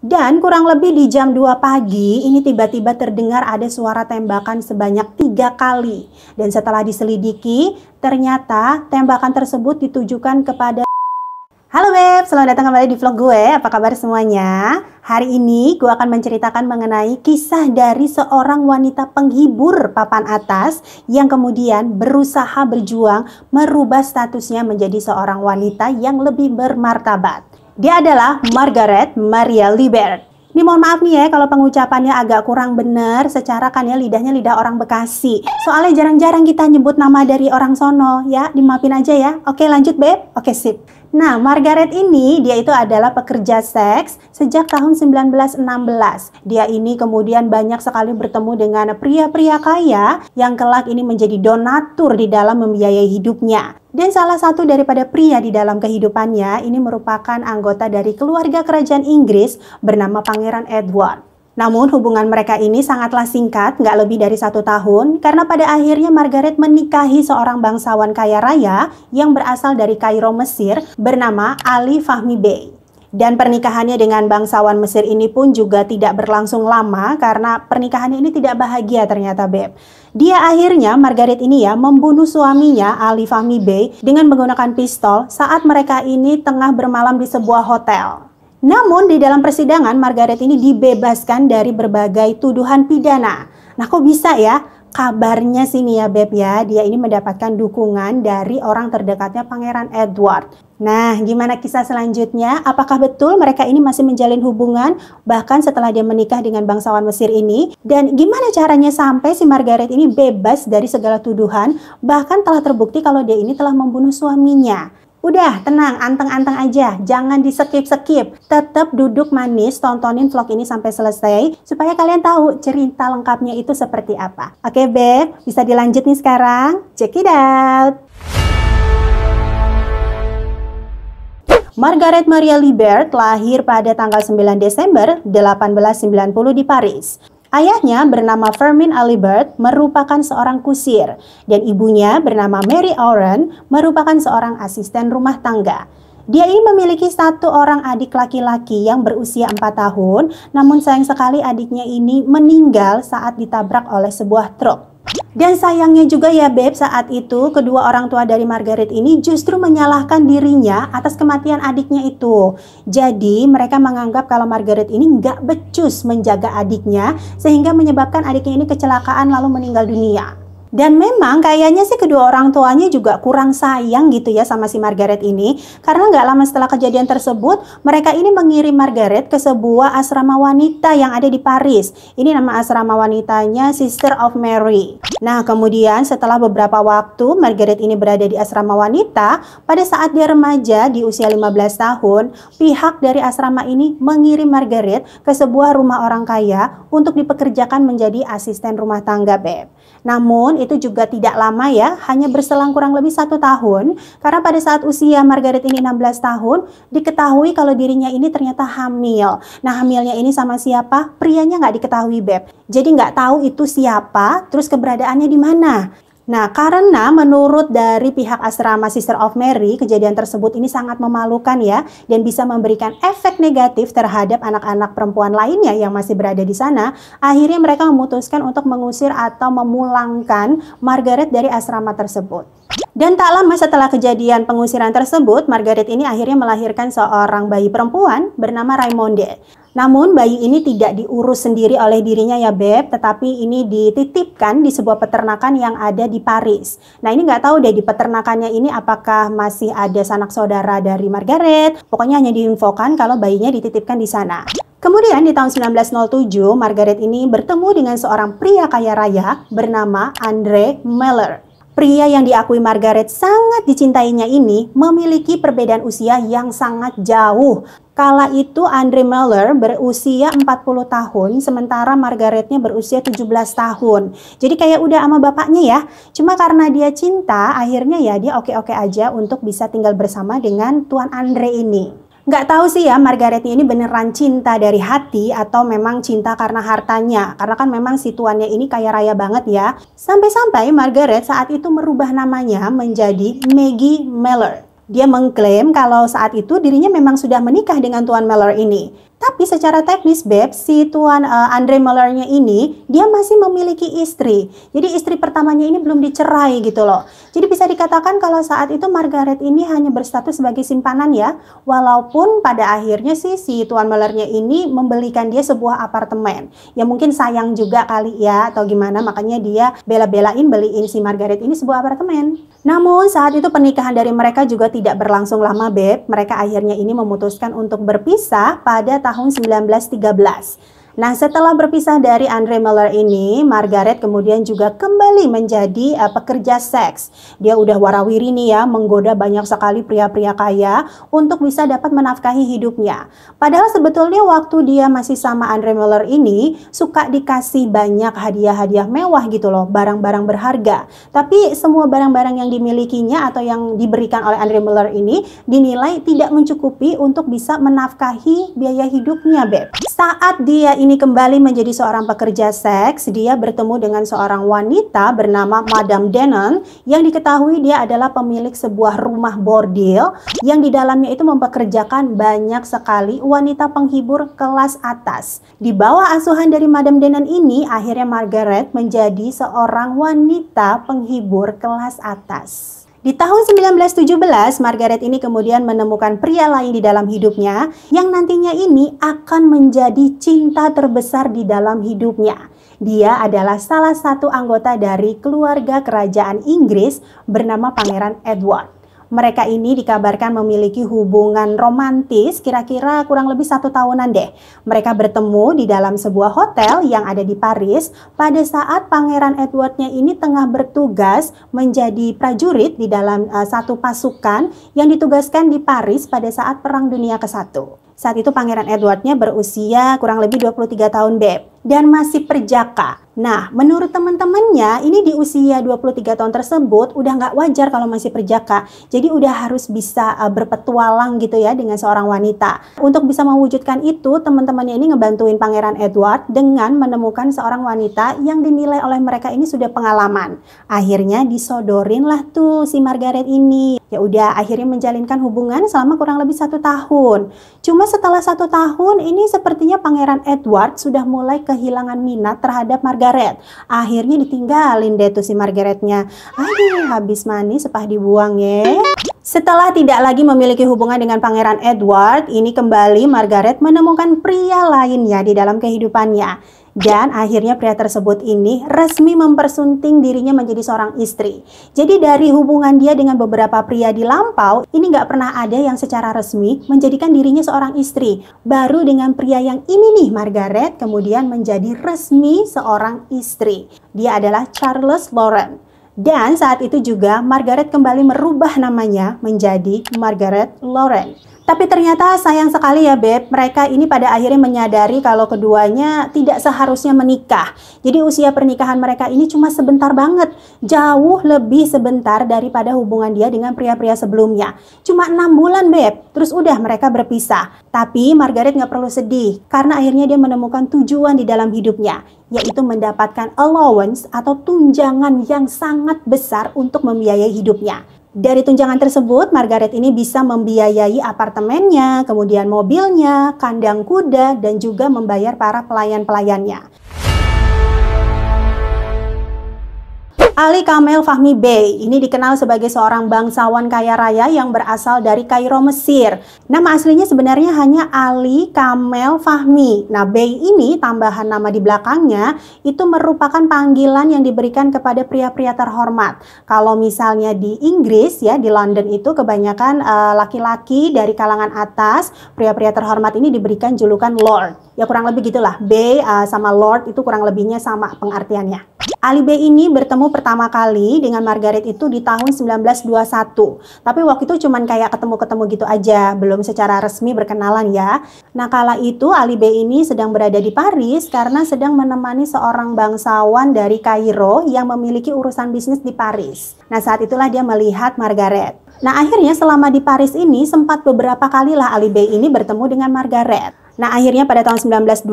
Dan kurang lebih di jam 2 pagi, ini tiba-tiba terdengar ada suara tembakan sebanyak tiga kali. Dan setelah diselidiki, ternyata tembakan tersebut ditujukan kepada Halo Beb, selamat datang kembali di vlog gue. Apa kabar semuanya? Hari ini gue akan menceritakan mengenai kisah dari seorang wanita penghibur papan atas yang kemudian berusaha berjuang merubah statusnya menjadi seorang wanita yang lebih bermartabat. Dia adalah Margaret Maria Libert. Ini mohon maaf nih ya kalau pengucapannya agak kurang benar secara kan ya lidahnya lidah orang Bekasi. Soalnya jarang-jarang kita nyebut nama dari orang sono ya, dimaafin aja ya. Oke lanjut Beb. Oke sip. Nah, Margaret ini dia itu adalah pekerja seks sejak tahun 1916. Dia ini kemudian banyak sekali bertemu dengan pria-pria kaya yang kelak ini menjadi donatur di dalam membiayai hidupnya. Dan salah satu daripada pria di dalam kehidupannya ini merupakan anggota dari keluarga kerajaan Inggris bernama Pangeran Edward. Namun hubungan mereka ini sangatlah singkat, nggak lebih dari satu tahun, karena pada akhirnya Margaret menikahi seorang bangsawan kaya raya yang berasal dari Kairo, Mesir bernama Ali Fahmi Bey. Dan pernikahannya dengan bangsawan Mesir ini pun juga tidak berlangsung lama karena pernikahannya ini tidak bahagia ternyata Beb. Dia akhirnya Margaret ini ya membunuh suaminya Ali Fahmi Bey dengan menggunakan pistol saat mereka ini tengah bermalam di sebuah hotel. Namun di dalam persidangan Margaret ini dibebaskan dari berbagai tuduhan pidana. Nah kok bisa ya? Kabarnya sih nih ya Beb ya, dia ini mendapatkan dukungan dari orang terdekatnya Pangeran Edward. Nah, gimana kisah selanjutnya? Apakah betul mereka ini masih menjalin hubungan bahkan setelah dia menikah dengan bangsawan Mesir ini? Dan gimana caranya sampai si Margaret ini bebas dari segala tuduhan bahkan telah terbukti kalau dia ini telah membunuh suaminya? Udah, tenang, anteng-anteng aja. Jangan di-skip-skip. Tetap duduk manis, tontonin vlog ini sampai selesai supaya kalian tahu cerita lengkapnya itu seperti apa. Oke, Beb, bisa dilanjut nih sekarang. Check it out. Margaret Maria Libert lahir pada tanggal 9 Desember 1890 di Paris. Ayahnya bernama Fermin Alibert merupakan seorang kusir dan ibunya bernama Mary Oren merupakan seorang asisten rumah tangga. Dia ini memiliki satu orang adik laki-laki yang berusia 4 tahun, namun sayang sekali adiknya ini meninggal saat ditabrak oleh sebuah truk. Dan sayangnya juga ya Beb, saat itu kedua orang tua dari Margaret ini justru menyalahkan dirinya atas kematian adiknya itu. Jadi mereka menganggap kalau Margaret ini nggak becus menjaga adiknya sehingga menyebabkan adiknya ini kecelakaan lalu meninggal dunia. Dan memang kayaknya sih kedua orang tuanya juga kurang sayang gitu ya sama si Margaret ini. Karena nggak lama setelah kejadian tersebut, mereka ini mengirim Margaret ke sebuah asrama wanita yang ada di Paris. Ini nama asrama wanitanya Sister of Mary. Nah kemudian setelah beberapa waktu Margaret ini berada di asrama wanita, pada saat dia remaja di usia 15 tahun, pihak dari asrama ini mengirim Margaret ke sebuah rumah orang kaya untuk dipekerjakan menjadi asisten rumah tangga Beb. Namun itu juga tidak lama ya, hanya berselang kurang lebih satu tahun. Karena pada saat usia Margaret ini 16 tahun, diketahui kalau dirinya ini ternyata hamil. Nah hamilnya ini sama siapa? Prianya nggak diketahui Beb. Jadi nggak tahu itu siapa, terus keberadaannya di mana. Nah, karena menurut dari pihak asrama Sister of Mary, kejadian tersebut ini sangat memalukan ya dan bisa memberikan efek negatif terhadap anak-anak perempuan lainnya yang masih berada di sana. Akhirnya mereka memutuskan untuk mengusir atau memulangkan Margaret dari asrama tersebut. Dan tak lama setelah kejadian pengusiran tersebut, Margaret ini akhirnya melahirkan seorang bayi perempuan bernama Raimonde. Namun bayi ini tidak diurus sendiri oleh dirinya ya Beb, tetapi ini dititipkan di sebuah peternakan yang ada di Paris. Nah ini nggak tahu deh di peternakannya ini apakah masih ada sanak saudara dari Margaret. Pokoknya hanya diinfokan kalau bayinya dititipkan di sana. Kemudian di tahun 1907, Margaret ini bertemu dengan seorang pria kaya raya bernama Andre Meller. Pria yang diakui Margaret sangat dicintainya ini memiliki perbedaan usia yang sangat jauh. Kala itu Andre Miller berusia 40 tahun, sementara Margaretnya berusia 17 tahun. Jadi kayak udah sama bapaknya ya. Cuma karena dia cinta, akhirnya ya dia oke-oke aja untuk bisa tinggal bersama dengan Tuan Andre ini. Gak tahu sih ya Margaret ini beneran cinta dari hati atau memang cinta karena hartanya. Karena kan memang si ini kaya raya banget ya. Sampai-sampai Margaret saat itu merubah namanya menjadi Maggie Miller. Dia mengklaim kalau saat itu dirinya memang sudah menikah dengan Tuan Mellor ini. Tapi secara teknis Beb, si Tuan uh, Andre Mullernya ini dia masih memiliki istri. Jadi istri pertamanya ini belum dicerai gitu loh. Jadi bisa dikatakan kalau saat itu Margaret ini hanya berstatus sebagai simpanan ya. Walaupun pada akhirnya sih si Tuan Mullernya ini membelikan dia sebuah apartemen. Ya mungkin sayang juga kali ya atau gimana makanya dia bela-belain beliin si Margaret ini sebuah apartemen. Namun saat itu pernikahan dari mereka juga tidak berlangsung lama Beb. Mereka akhirnya ini memutuskan untuk berpisah pada tahun 1913. Nah, setelah berpisah dari Andre Miller ini, Margaret kemudian juga kembali menjadi uh, pekerja seks. Dia udah warawiri nih ya, menggoda banyak sekali pria-pria kaya untuk bisa dapat menafkahi hidupnya. Padahal sebetulnya waktu dia masih sama Andre Miller ini, suka dikasih banyak hadiah-hadiah mewah gitu loh, barang-barang berharga. Tapi semua barang-barang yang dimilikinya atau yang diberikan oleh Andre Miller ini dinilai tidak mencukupi untuk bisa menafkahi biaya hidupnya, Beb. Saat dia ini kembali menjadi seorang pekerja seks, dia bertemu dengan seorang wanita bernama Madame Denon yang diketahui dia adalah pemilik sebuah rumah bordil yang di dalamnya itu mempekerjakan banyak sekali wanita penghibur kelas atas. Di bawah asuhan dari Madame Denon ini, akhirnya Margaret menjadi seorang wanita penghibur kelas atas. Di tahun 1917, Margaret ini kemudian menemukan pria lain di dalam hidupnya yang nantinya ini akan menjadi cinta terbesar di dalam hidupnya. Dia adalah salah satu anggota dari keluarga kerajaan Inggris bernama Pangeran Edward mereka ini dikabarkan memiliki hubungan romantis kira-kira kurang lebih satu tahunan deh. Mereka bertemu di dalam sebuah hotel yang ada di Paris pada saat Pangeran Edwardnya ini tengah bertugas menjadi prajurit di dalam uh, satu pasukan yang ditugaskan di Paris pada saat Perang Dunia ke-1. Saat itu Pangeran Edwardnya berusia kurang lebih 23 tahun, Beb, dan masih perjaka. Nah, menurut teman-temannya, ini di usia 23 tahun tersebut udah nggak wajar kalau masih perjaka. Jadi udah harus bisa uh, berpetualang gitu ya dengan seorang wanita. Untuk bisa mewujudkan itu, teman-temannya ini ngebantuin Pangeran Edward dengan menemukan seorang wanita yang dinilai oleh mereka ini sudah pengalaman. Akhirnya disodorin lah tuh si Margaret ini. Ya udah, akhirnya menjalinkan hubungan selama kurang lebih satu tahun. Cuma setelah satu tahun, ini sepertinya Pangeran Edward sudah mulai kehilangan minat terhadap Margaret Margaret. Akhirnya ditinggalin deh tuh si Margaretnya. Aduh, habis manis sepah dibuang ya. Setelah tidak lagi memiliki hubungan dengan Pangeran Edward, ini kembali Margaret menemukan pria lainnya di dalam kehidupannya dan akhirnya pria tersebut ini resmi mempersunting dirinya menjadi seorang istri. Jadi dari hubungan dia dengan beberapa pria di lampau, ini nggak pernah ada yang secara resmi menjadikan dirinya seorang istri. Baru dengan pria yang ini nih, Margaret, kemudian menjadi resmi seorang istri. Dia adalah Charles Lauren. Dan saat itu juga Margaret kembali merubah namanya menjadi Margaret Lauren. Tapi ternyata sayang sekali ya Beb, mereka ini pada akhirnya menyadari kalau keduanya tidak seharusnya menikah. Jadi usia pernikahan mereka ini cuma sebentar banget, jauh lebih sebentar daripada hubungan dia dengan pria-pria sebelumnya. Cuma enam bulan Beb, terus udah mereka berpisah. Tapi Margaret nggak perlu sedih, karena akhirnya dia menemukan tujuan di dalam hidupnya, yaitu mendapatkan allowance atau tunjangan yang sangat besar untuk membiayai hidupnya. Dari tunjangan tersebut, Margaret ini bisa membiayai apartemennya, kemudian mobilnya, kandang kuda, dan juga membayar para pelayan-pelayannya. Ali Kamel Fahmi Bey ini dikenal sebagai seorang bangsawan kaya raya yang berasal dari Kairo, Mesir. Nama aslinya sebenarnya hanya Ali Kamel Fahmi. Nah, Bey ini tambahan nama di belakangnya itu merupakan panggilan yang diberikan kepada pria-pria terhormat. Kalau misalnya di Inggris ya, di London itu kebanyakan eh, laki-laki uh, dari kalangan atas, pria-pria terhormat ini diberikan julukan Lord. Ya kurang lebih gitulah. Bey uh, sama Lord itu kurang lebihnya sama pengartiannya. Ali B ini bertemu pertama kali dengan Margaret itu di tahun 1921. Tapi waktu itu cuman kayak ketemu-ketemu gitu aja, belum secara resmi berkenalan ya. Nah kala itu Ali B ini sedang berada di Paris karena sedang menemani seorang bangsawan dari Kairo yang memiliki urusan bisnis di Paris. Nah saat itulah dia melihat Margaret. Nah akhirnya selama di Paris ini sempat beberapa kalilah Ali B ini bertemu dengan Margaret. Nah, akhirnya pada tahun 1922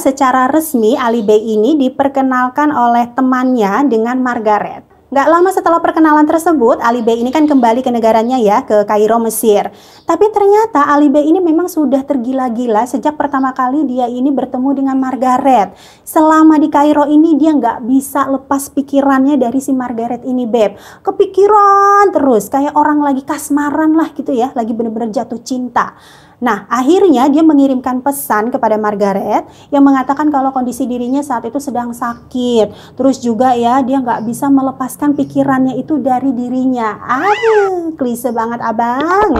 secara resmi Ali Bey ini diperkenalkan oleh temannya dengan Margaret. Gak lama setelah perkenalan tersebut, Ali Bey ini kan kembali ke negaranya ya, ke Kairo, Mesir. Tapi ternyata Ali Bey ini memang sudah tergila-gila sejak pertama kali dia ini bertemu dengan Margaret. Selama di Kairo ini dia nggak bisa lepas pikirannya dari si Margaret ini, Beb. Kepikiran terus, kayak orang lagi kasmaran lah gitu ya, lagi bener-bener jatuh cinta. Nah, akhirnya dia mengirimkan pesan kepada Margaret yang mengatakan kalau kondisi dirinya saat itu sedang sakit. Terus juga ya, dia nggak bisa melepaskan pikirannya itu dari dirinya. Aduh, klise banget abang.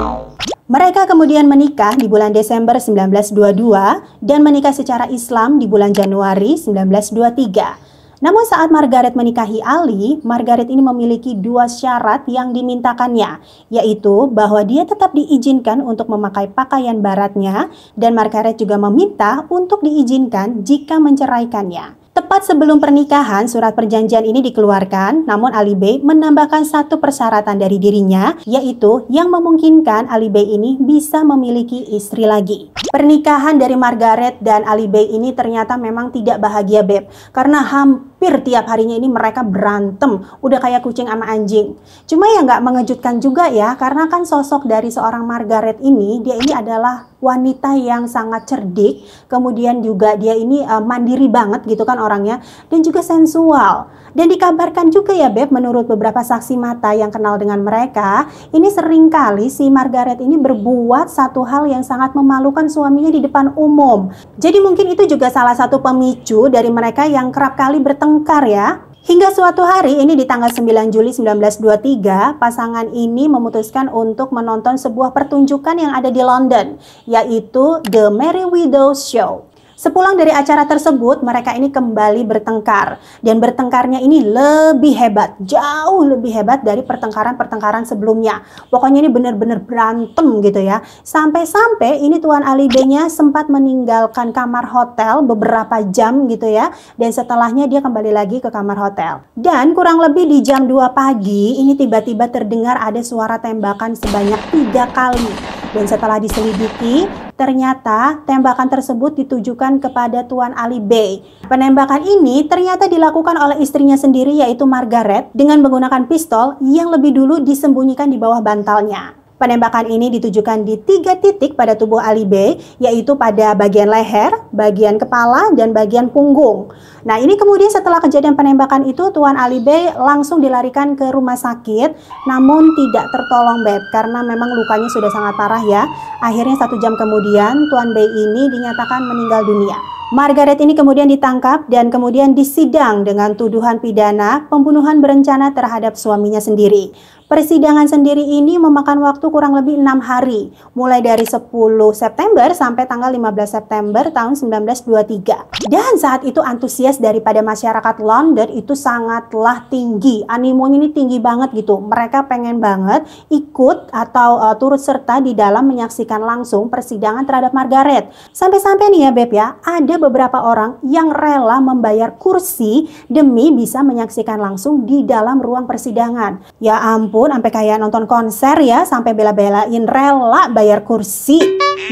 Mereka kemudian menikah di bulan Desember 1922 dan menikah secara Islam di bulan Januari 1923. Namun saat Margaret menikahi Ali, Margaret ini memiliki dua syarat yang dimintakannya, yaitu bahwa dia tetap diizinkan untuk memakai pakaian baratnya dan Margaret juga meminta untuk diizinkan jika menceraikannya. Tepat sebelum pernikahan, surat perjanjian ini dikeluarkan, namun Ali Bey menambahkan satu persyaratan dari dirinya, yaitu yang memungkinkan Ali Bey ini bisa memiliki istri lagi. Pernikahan dari Margaret dan Ali Bey ini ternyata memang tidak bahagia, Beb. Karena hampir tiap harinya ini mereka berantem, udah kayak kucing sama anjing. Cuma ya nggak mengejutkan juga ya, karena kan sosok dari seorang Margaret ini, dia ini adalah wanita yang sangat cerdik, kemudian juga dia ini uh, mandiri banget gitu kan orangnya dan juga sensual. Dan dikabarkan juga ya Beb menurut beberapa saksi mata yang kenal dengan mereka, ini seringkali si Margaret ini berbuat satu hal yang sangat memalukan suaminya di depan umum. Jadi mungkin itu juga salah satu pemicu dari mereka yang kerap kali bertengkar ya. Hingga suatu hari, ini di tanggal 9 Juli 1923, pasangan ini memutuskan untuk menonton sebuah pertunjukan yang ada di London, yaitu The Merry Widow Show. Sepulang dari acara tersebut, mereka ini kembali bertengkar. Dan bertengkarnya ini lebih hebat, jauh lebih hebat dari pertengkaran-pertengkaran sebelumnya. Pokoknya ini benar-benar berantem gitu ya. Sampai-sampai ini Tuan Ali sempat meninggalkan kamar hotel beberapa jam gitu ya. Dan setelahnya dia kembali lagi ke kamar hotel. Dan kurang lebih di jam 2 pagi, ini tiba-tiba terdengar ada suara tembakan sebanyak tiga kali. Dan setelah diselidiki, Ternyata tembakan tersebut ditujukan kepada Tuan Ali Bey. Penembakan ini ternyata dilakukan oleh istrinya sendiri yaitu Margaret dengan menggunakan pistol yang lebih dulu disembunyikan di bawah bantalnya. Penembakan ini ditujukan di tiga titik pada tubuh Ali Bey, yaitu pada bagian leher, bagian kepala, dan bagian punggung. Nah, ini kemudian setelah kejadian penembakan itu, Tuan Ali Bey langsung dilarikan ke rumah sakit, namun tidak tertolong Beb, karena memang lukanya sudah sangat parah ya. Akhirnya satu jam kemudian, Tuan Bey ini dinyatakan meninggal dunia. Margaret ini kemudian ditangkap dan kemudian disidang dengan tuduhan pidana pembunuhan berencana terhadap suaminya sendiri. Persidangan sendiri ini memakan waktu kurang lebih enam hari, mulai dari 10 September sampai tanggal 15 September tahun 1923. Dan saat itu antusias daripada masyarakat London itu sangatlah tinggi, animonya ini tinggi banget gitu. Mereka pengen banget ikut atau uh, turut serta di dalam menyaksikan langsung persidangan terhadap Margaret. Sampai-sampai nih ya Beb ya, ada ada beberapa orang yang rela membayar kursi demi bisa menyaksikan langsung di dalam ruang persidangan. Ya ampun, sampai kayak nonton konser ya, sampai bela-belain rela bayar kursi.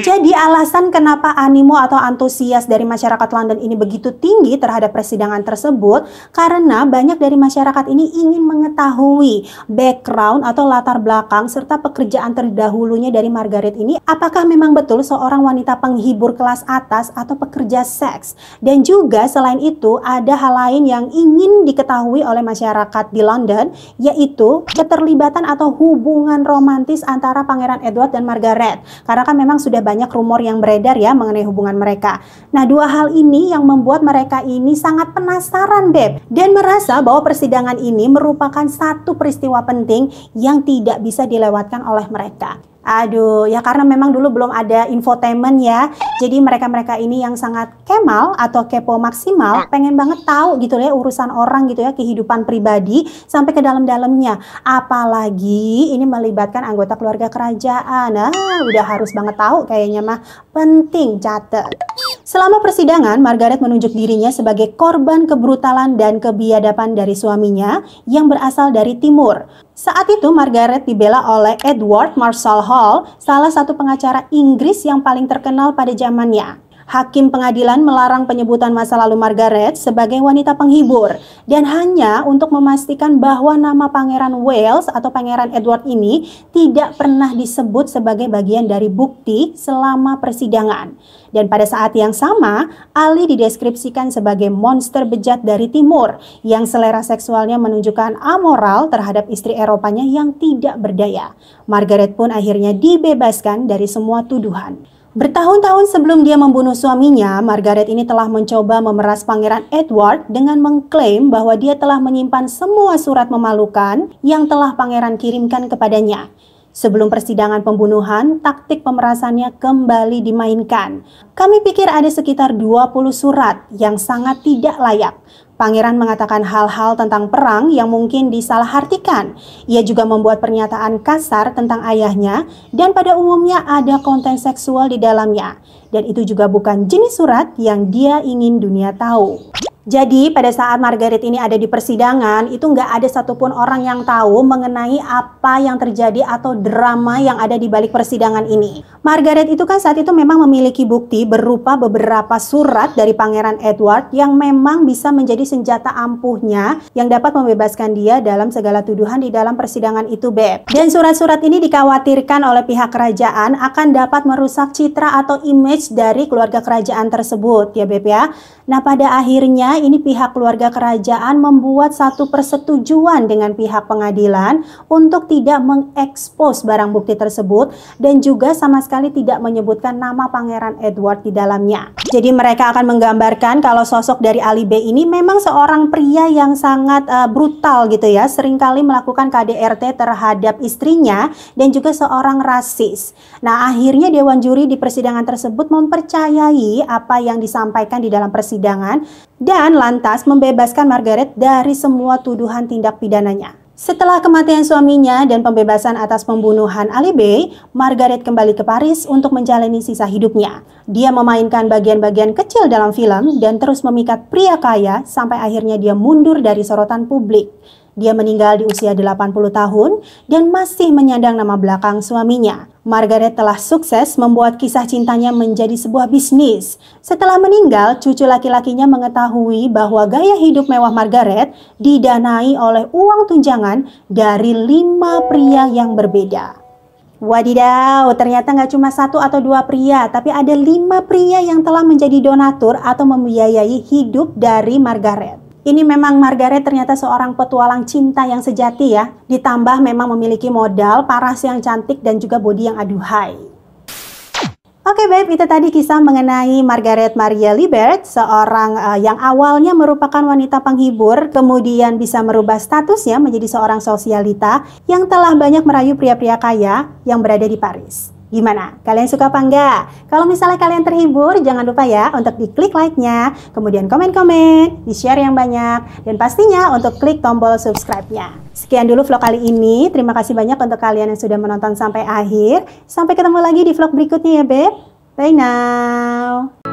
Jadi alasan kenapa animo atau antusias dari masyarakat London ini begitu tinggi terhadap persidangan tersebut karena banyak dari masyarakat ini ingin mengetahui background atau latar belakang serta pekerjaan terdahulunya dari Margaret ini apakah memang betul seorang wanita penghibur kelas atas atau pekerja seks. Dan juga selain itu ada hal lain yang ingin diketahui oleh masyarakat di London yaitu keterlibatan atau hubungan romantis antara Pangeran Edward dan Margaret. Karena kan memang sudah banyak rumor yang beredar ya mengenai hubungan mereka. Nah dua hal ini yang membuat mereka ini sangat penasaran Beb dan merasa bahwa persidangan ini merupakan satu peristiwa penting yang tidak bisa dilewatkan oleh mereka. Aduh, ya karena memang dulu belum ada infotainment ya. Jadi mereka-mereka ini yang sangat kemal atau kepo maksimal, pengen banget tahu gitu ya urusan orang gitu ya, kehidupan pribadi sampai ke dalam-dalamnya. Apalagi ini melibatkan anggota keluarga kerajaan. Nah, udah harus banget tahu kayaknya mah penting catat. Selama persidangan, Margaret menunjuk dirinya sebagai korban kebrutalan dan kebiadaban dari suaminya yang berasal dari timur. Saat itu, Margaret dibela oleh Edward Marshall Hall, salah satu pengacara Inggris yang paling terkenal pada zamannya. Hakim pengadilan melarang penyebutan masa lalu Margaret sebagai wanita penghibur dan hanya untuk memastikan bahwa nama Pangeran Wales atau Pangeran Edward ini tidak pernah disebut sebagai bagian dari bukti selama persidangan. Dan pada saat yang sama, Ali dideskripsikan sebagai monster bejat dari timur yang selera seksualnya menunjukkan amoral terhadap istri Eropanya yang tidak berdaya. Margaret pun akhirnya dibebaskan dari semua tuduhan. Bertahun-tahun sebelum dia membunuh suaminya, Margaret ini telah mencoba memeras Pangeran Edward dengan mengklaim bahwa dia telah menyimpan semua surat memalukan yang telah pangeran kirimkan kepadanya. Sebelum persidangan pembunuhan, taktik pemerasannya kembali dimainkan. Kami pikir ada sekitar 20 surat yang sangat tidak layak. Pangeran mengatakan hal-hal tentang perang yang mungkin disalahartikan. Ia juga membuat pernyataan kasar tentang ayahnya dan pada umumnya ada konten seksual di dalamnya. Dan itu juga bukan jenis surat yang dia ingin dunia tahu. Jadi pada saat Margaret ini ada di persidangan itu nggak ada satupun orang yang tahu mengenai apa yang terjadi atau drama yang ada di balik persidangan ini. Margaret itu kan saat itu memang memiliki bukti berupa beberapa surat dari Pangeran Edward yang memang bisa menjadi senjata ampuhnya yang dapat membebaskan dia dalam segala tuduhan di dalam persidangan itu Beb. Dan surat-surat ini dikhawatirkan oleh pihak kerajaan akan dapat merusak citra atau image dari keluarga kerajaan tersebut ya Beb ya. Nah pada akhirnya ini pihak keluarga kerajaan membuat satu persetujuan dengan pihak pengadilan untuk tidak mengekspos barang bukti tersebut dan juga sama sekali tidak menyebutkan nama Pangeran Edward di dalamnya. Jadi mereka akan menggambarkan kalau sosok dari Ali B ini memang seorang pria yang sangat uh, brutal gitu ya, seringkali melakukan KDRT terhadap istrinya dan juga seorang rasis. Nah, akhirnya dewan juri di persidangan tersebut mempercayai apa yang disampaikan di dalam persidangan dan lantas membebaskan Margaret dari semua tuduhan tindak pidananya. Setelah kematian suaminya dan pembebasan atas pembunuhan Ali Bey, Margaret kembali ke Paris untuk menjalani sisa hidupnya. Dia memainkan bagian-bagian kecil dalam film dan terus memikat pria kaya sampai akhirnya dia mundur dari sorotan publik. Dia meninggal di usia 80 tahun dan masih menyandang nama belakang suaminya. Margaret telah sukses membuat kisah cintanya menjadi sebuah bisnis. Setelah meninggal, cucu laki-lakinya mengetahui bahwa gaya hidup mewah Margaret didanai oleh uang tunjangan dari lima pria yang berbeda. Wadidaw, ternyata nggak cuma satu atau dua pria, tapi ada lima pria yang telah menjadi donatur atau membiayai hidup dari Margaret. Ini memang Margaret ternyata seorang petualang cinta yang sejati ya. Ditambah memang memiliki modal, paras yang cantik dan juga body yang aduhai. Oke okay, babe, itu tadi kisah mengenai Margaret Maria Libert, seorang uh, yang awalnya merupakan wanita penghibur, kemudian bisa merubah statusnya menjadi seorang sosialita yang telah banyak merayu pria-pria kaya yang berada di Paris. Gimana? Kalian suka apa enggak? Kalau misalnya kalian terhibur, jangan lupa ya untuk diklik like-nya, kemudian komen-komen, di-share yang banyak, dan pastinya untuk klik tombol subscribe-nya. Sekian dulu vlog kali ini. Terima kasih banyak untuk kalian yang sudah menonton sampai akhir. Sampai ketemu lagi di vlog berikutnya ya, Beb. Bye now.